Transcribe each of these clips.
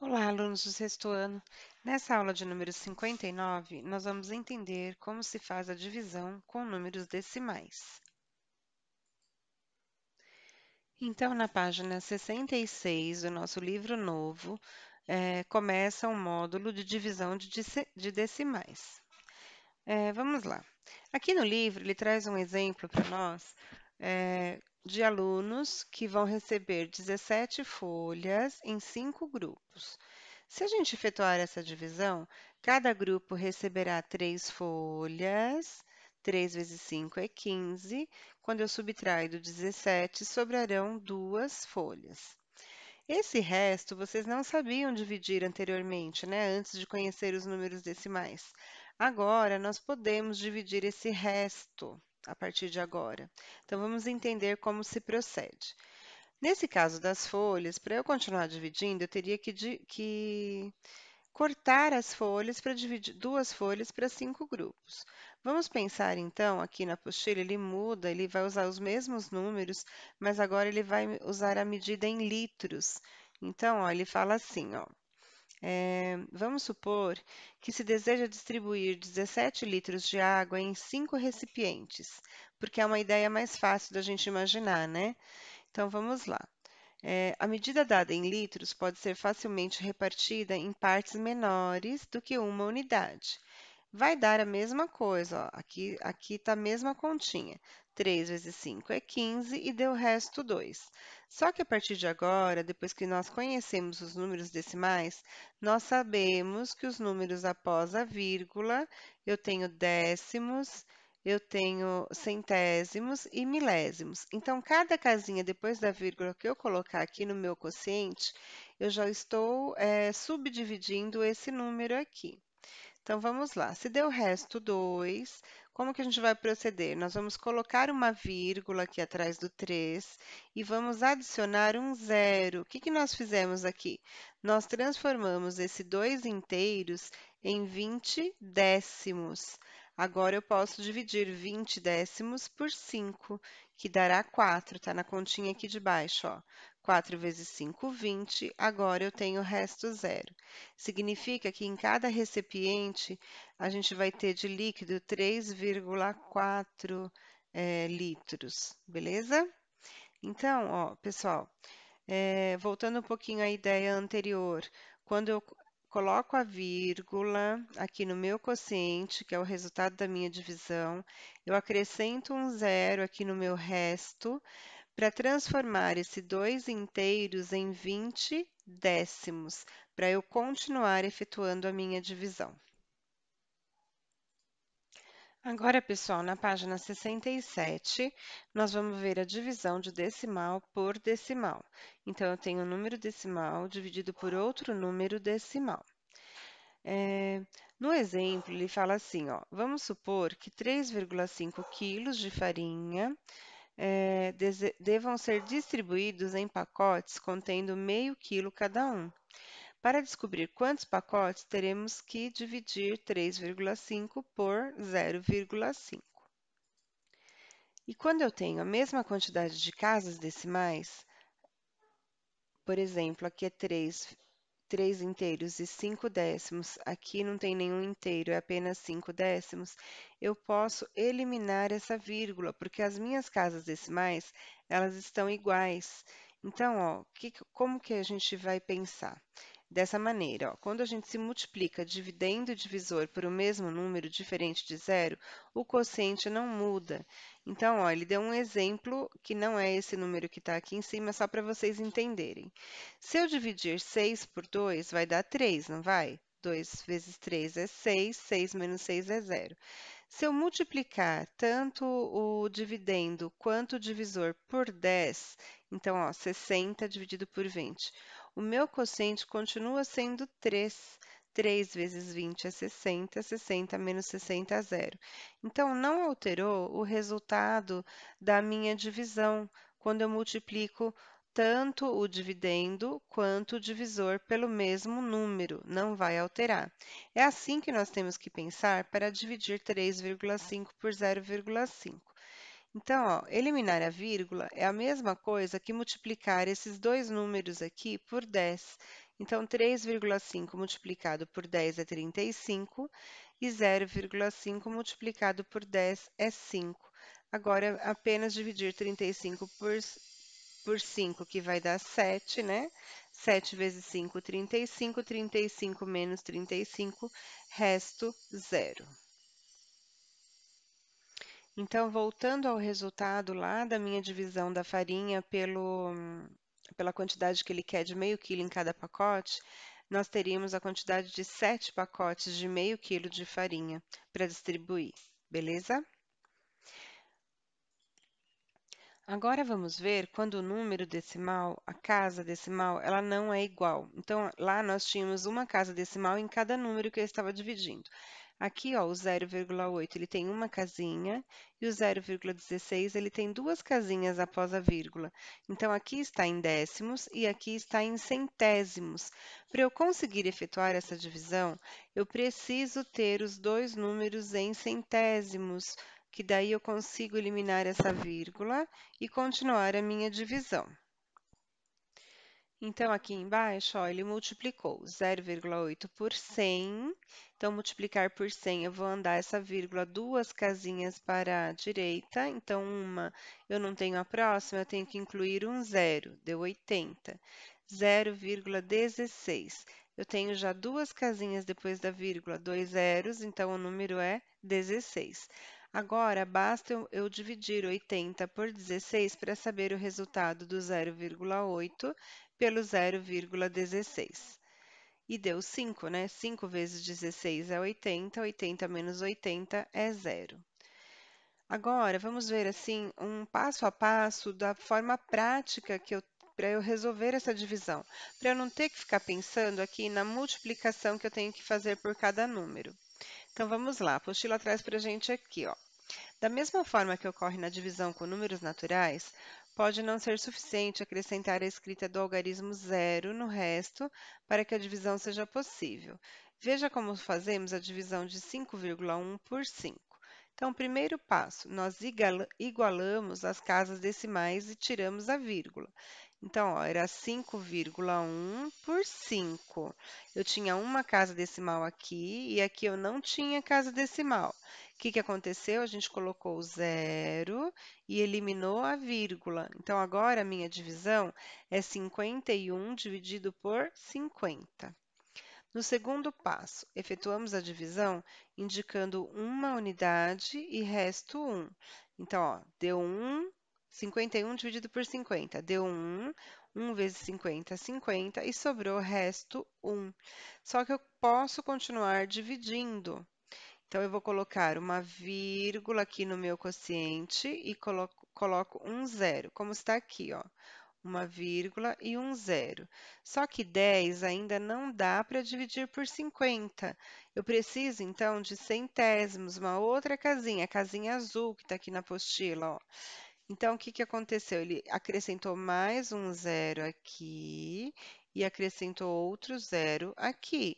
Olá, alunos do sexto ano. Nessa aula de número 59, nós vamos entender como se faz a divisão com números decimais. Então, na página 66 do nosso livro novo, é, começa um módulo de divisão de, de decimais. É, vamos lá. Aqui no livro, ele traz um exemplo para nós é, de alunos que vão receber 17 folhas em cinco grupos. Se a gente efetuar essa divisão, cada grupo receberá três folhas, 3 vezes 5 é 15. Quando eu subtraio do 17, sobrarão duas folhas. Esse resto vocês não sabiam dividir anteriormente, né? Antes de conhecer os números decimais. Agora, nós podemos dividir esse resto a partir de agora. Então, vamos entender como se procede. Nesse caso das folhas, para eu continuar dividindo, eu teria que, que cortar as folhas para dividir duas folhas para cinco grupos. Vamos pensar então aqui na apostila, ele muda, ele vai usar os mesmos números, mas agora ele vai usar a medida em litros. Então, ó, ele fala assim, ó, é, vamos supor que se deseja distribuir 17 litros de água em cinco recipientes, porque é uma ideia mais fácil da gente imaginar, né? Então vamos lá. É, a medida dada em litros pode ser facilmente repartida em partes menores do que uma unidade. Vai dar a mesma coisa, ó, aqui está a mesma continha. 3 vezes 5 é 15 e deu o resto 2. Só que a partir de agora, depois que nós conhecemos os números decimais, nós sabemos que os números após a vírgula, eu tenho décimos, eu tenho centésimos e milésimos. Então, cada casinha depois da vírgula que eu colocar aqui no meu quociente, eu já estou é, subdividindo esse número aqui. Então, vamos lá. Se deu resto 2, como que a gente vai proceder? Nós vamos colocar uma vírgula aqui atrás do 3 e vamos adicionar um zero. O que, que nós fizemos aqui? Nós transformamos esse 2 inteiros em 20 décimos. Agora eu posso dividir 20 décimos por 5, que dará 4, Está na continha aqui de baixo, ó. 4 vezes 5, 20. Agora eu tenho o resto zero. Significa que em cada recipiente a gente vai ter de líquido 3,4 é, litros, beleza? Então, ó, pessoal, é, voltando um pouquinho à ideia anterior, quando eu coloco a vírgula aqui no meu quociente, que é o resultado da minha divisão, eu acrescento um zero aqui no meu resto, para transformar esse 2 inteiros em 20 décimos, para eu continuar efetuando a minha divisão. Agora, pessoal, na página 67, nós vamos ver a divisão de decimal por decimal. Então, eu tenho o número decimal dividido por outro número decimal. É, no exemplo, ele fala assim, ó, vamos supor que 3,5 quilos de farinha é, devam ser distribuídos em pacotes contendo meio quilo cada um. Para descobrir quantos pacotes, teremos que dividir 3,5 por 0,5. E quando eu tenho a mesma quantidade de casas decimais, por exemplo, aqui é 3 três inteiros e cinco décimos, aqui não tem nenhum inteiro, é apenas cinco décimos, eu posso eliminar essa vírgula, porque as minhas casas decimais, elas estão iguais. Então, ó, que, como que a gente vai pensar? Dessa maneira, ó, quando a gente se multiplica dividendo o divisor por o mesmo número diferente de zero, o quociente não muda. Então, ó, ele deu um exemplo que não é esse número que está aqui em cima, só para vocês entenderem. Se eu dividir 6 por 2, vai dar 3, não vai? 2 vezes 3 é 6, 6 menos 6 é 0. Se eu multiplicar tanto o dividendo quanto o divisor por 10, então, ó, 60 dividido por 20, o meu quociente continua sendo 3. 3 vezes 20 é 60, 60 menos 60 é zero. Então, não alterou o resultado da minha divisão quando eu multiplico tanto o dividendo quanto o divisor pelo mesmo número, não vai alterar. É assim que nós temos que pensar para dividir 3,5 por 0,5. Então, ó, eliminar a vírgula é a mesma coisa que multiplicar esses dois números aqui por 10. Então, 3,5 multiplicado por 10 é 35 e 0,5 multiplicado por 10 é 5. Agora, é apenas dividir 35 por, por 5, que vai dar 7, né? 7 vezes 5, 35. 35 menos 35, resto zero. Então, voltando ao resultado lá da minha divisão da farinha pelo, pela quantidade que ele quer de meio quilo em cada pacote, nós teríamos a quantidade de sete pacotes de meio quilo de farinha para distribuir, beleza? Agora vamos ver quando o número decimal, a casa decimal, ela não é igual. Então, lá nós tínhamos uma casa decimal em cada número que eu estava dividindo. Aqui, ó, o 0,8 ele tem uma casinha e o 0,16 ele tem duas casinhas após a vírgula. Então, aqui está em décimos e aqui está em centésimos. Para eu conseguir efetuar essa divisão, eu preciso ter os dois números em centésimos, que daí eu consigo eliminar essa vírgula e continuar a minha divisão. Então, aqui embaixo, ó, ele multiplicou 0,8 por 100. Então, multiplicar por 100, eu vou andar essa vírgula duas casinhas para a direita. Então, uma eu não tenho a próxima, eu tenho que incluir um zero, deu 80. 0,16. Eu tenho já duas casinhas depois da vírgula, dois zeros, então o número é 16. Agora, basta eu, eu, dividir 80 por 16 para saber o resultado do 0,8 pelo 0,16. E deu 5, né? 5 vezes 16 é 80, 80 menos 80 é zero. Agora, vamos ver assim um passo a passo da forma prática que eu para eu resolver essa divisão, para eu não ter que ficar pensando aqui na multiplicação que eu tenho que fazer por cada número. Então, vamos lá, a apostila traz para a gente aqui, ó. Da mesma forma que ocorre na divisão com números naturais, pode não ser suficiente acrescentar a escrita do algarismo zero no resto para que a divisão seja possível. Veja como fazemos a divisão de 5,1 por 5. Então, primeiro passo, nós igualamos as casas decimais e tiramos a vírgula. Então, ó, era 5,1 por 5. Eu tinha uma casa decimal aqui e aqui eu não tinha casa decimal. O que, que aconteceu? A gente colocou o zero e eliminou a vírgula. Então, agora a minha divisão é 51 dividido por 50. No segundo passo, efetuamos a divisão indicando uma unidade e resto 1. Então, ó, deu 1, 51 dividido por 50, deu 1, 1 vezes 50, 50 e sobrou resto 1. Só que eu posso continuar dividindo. Então, eu vou colocar uma vírgula aqui no meu quociente e coloco, coloco um zero, como está aqui, ó uma vírgula e um zero. Só que 10 ainda não dá para dividir por 50. Eu preciso, então, de centésimos, uma outra casinha, a casinha azul que está aqui na apostila. Ó. Então, o que, que aconteceu? Ele acrescentou mais um zero aqui e acrescentou outro zero aqui.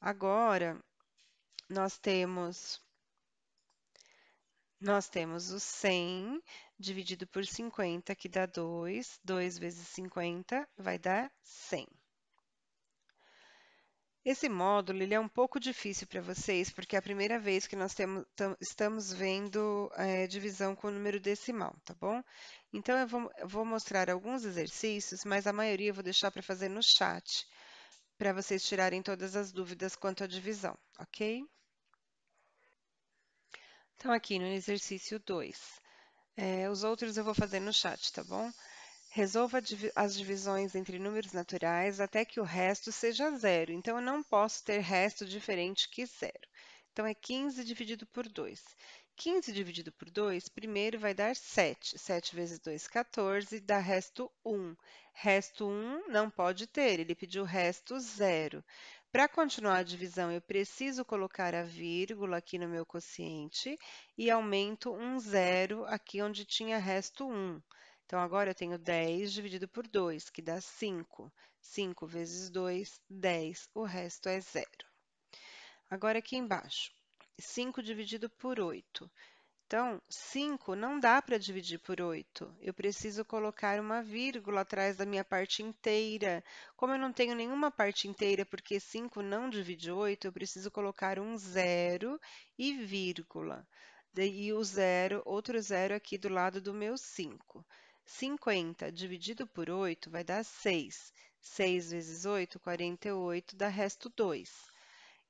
Agora, nós temos nós temos o 100 dividido por 50, que dá 2. 2 vezes 50 vai dar 100. Esse módulo ele é um pouco difícil para vocês, porque é a primeira vez que nós temos, tam, estamos vendo é, divisão com número decimal, tá bom? Então, eu vou, eu vou mostrar alguns exercícios, mas a maioria eu vou deixar para fazer no chat, para vocês tirarem todas as dúvidas quanto à divisão, ok? Então, aqui no exercício 2, é, os outros eu vou fazer no chat, tá bom? Resolva as divisões entre números naturais até que o resto seja zero. Então, eu não posso ter resto diferente que zero. Então, é 15 dividido por 2. 15 dividido por 2, primeiro vai dar 7. 7 vezes 2, 14, dá resto 1. Resto 1 não pode ter, ele pediu resto zero. Para continuar a divisão, eu preciso colocar a vírgula aqui no meu quociente e aumento um zero aqui onde tinha resto 1. Então, agora eu tenho 10 dividido por 2, que dá 5. 5 vezes 2, 10. O resto é zero. Agora, aqui embaixo, 5 dividido por 8. Então, 5 não dá para dividir por 8. Eu preciso colocar uma vírgula atrás da minha parte inteira. Como eu não tenho nenhuma parte inteira, porque 5 não divide 8, eu preciso colocar um zero e vírgula. E o zero, outro zero aqui do lado do meu 5. 50 dividido por 8 vai dar 6. 6 vezes 8, 48, dá resto 2.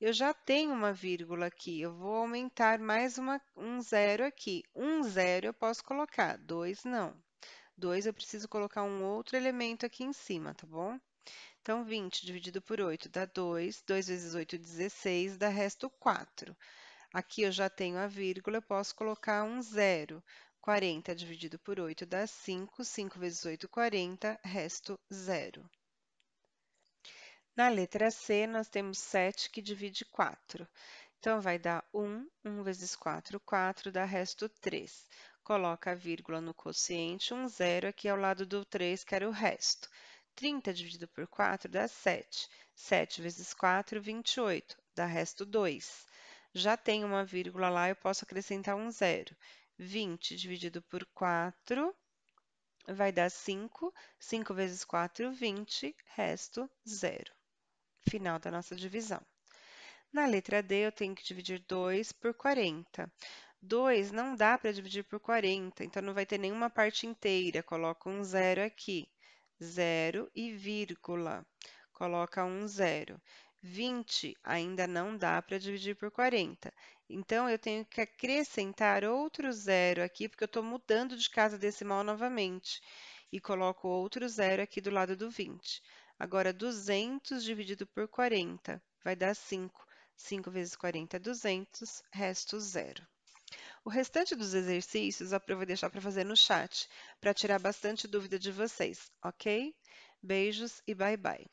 Eu já tenho uma vírgula aqui, eu vou aumentar mais uma, um zero aqui. Um zero eu posso colocar, dois não. Dois eu preciso colocar um outro elemento aqui em cima, tá bom? Então, 20 dividido por 8 dá 2, 2 vezes 8, 16, dá resto 4. Aqui eu já tenho a vírgula, eu posso colocar um zero. 40 dividido por 8 dá 5, 5 vezes 8, 40, resto 0. Na letra C, nós temos 7 que divide 4. Então, vai dar 1, 1 vezes 4, 4, dá resto 3. Coloca a vírgula no quociente, um zero aqui ao lado do 3, que era o resto. 30 dividido por 4 dá 7. 7 vezes 4, 28, dá resto 2. Já tem uma vírgula lá, eu posso acrescentar um zero. 20 dividido por 4 vai dar 5. 5 vezes 4, 20, resto 0 final da nossa divisão. Na letra D, eu tenho que dividir 2 por 40. 2 não dá para dividir por 40, então não vai ter nenhuma parte inteira. Coloca um zero aqui, zero e vírgula. Coloca um zero. 20 ainda não dá para dividir por 40. Então, eu tenho que acrescentar outro zero aqui, porque eu estou mudando de casa decimal novamente. E coloco outro zero aqui do lado do 20. Agora, 200 dividido por 40 vai dar 5. 5 vezes 40 é 200, resto zero. O restante dos exercícios a prova vou deixar para fazer no chat, para tirar bastante dúvida de vocês, ok? Beijos e bye bye.